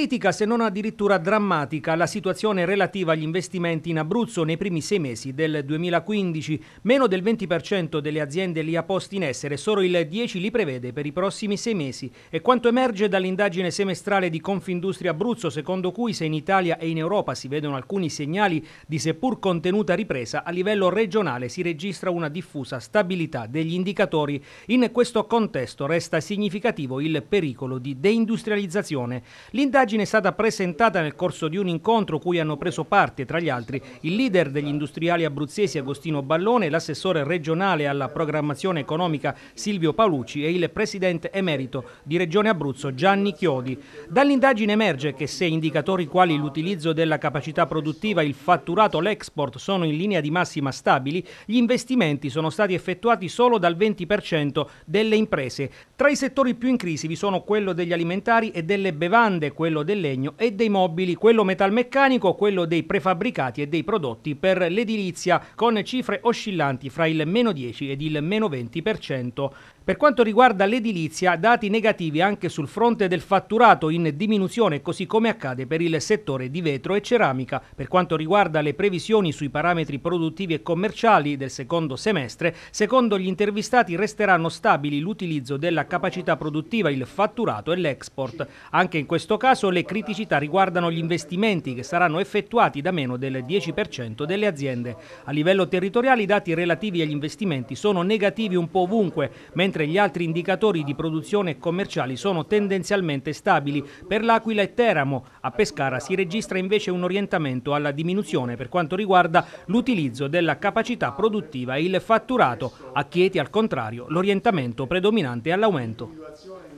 Critica, se non addirittura drammatica, la situazione relativa agli investimenti in Abruzzo nei primi sei mesi del 2015. Meno del 20% delle aziende li ha posti in essere, solo il 10% li prevede per i prossimi sei mesi. E quanto emerge dall'indagine semestrale di Confindustria Abruzzo, secondo cui se in Italia e in Europa si vedono alcuni segnali di seppur contenuta ripresa, a livello regionale si registra una diffusa stabilità degli indicatori. In questo contesto resta significativo il pericolo di deindustrializzazione. L'indagine indagine è stata presentata nel corso di un incontro cui hanno preso parte, tra gli altri, il leader degli industriali abruzzesi Agostino Ballone, l'assessore regionale alla programmazione economica Silvio Paolucci e il presidente emerito di Regione Abruzzo Gianni Chiodi. Dall'indagine emerge che se indicatori quali l'utilizzo della capacità produttiva, il fatturato, l'export sono in linea di massima stabili, gli investimenti sono stati effettuati solo dal 20% delle imprese. Tra i settori più in crisi vi sono quello degli alimentari e delle bevande, quello quello del legno e dei mobili, quello metalmeccanico, quello dei prefabbricati e dei prodotti per l'edilizia, con cifre oscillanti fra il meno 10 ed il meno 20%. Per quanto riguarda l'edilizia, dati negativi anche sul fronte del fatturato in diminuzione, così come accade per il settore di vetro e ceramica. Per quanto riguarda le previsioni sui parametri produttivi e commerciali del secondo semestre, secondo gli intervistati resteranno stabili l'utilizzo della capacità produttiva, il fatturato e l'export. Anche in questo caso caso le criticità riguardano gli investimenti che saranno effettuati da meno del 10% delle aziende. A livello territoriale i dati relativi agli investimenti sono negativi un po' ovunque, mentre gli altri indicatori di produzione e commerciali sono tendenzialmente stabili. Per l'Aquila e Teramo, a Pescara si registra invece un orientamento alla diminuzione per quanto riguarda l'utilizzo della capacità produttiva e il fatturato. A Chieti, al contrario, l'orientamento predominante è all'aumento.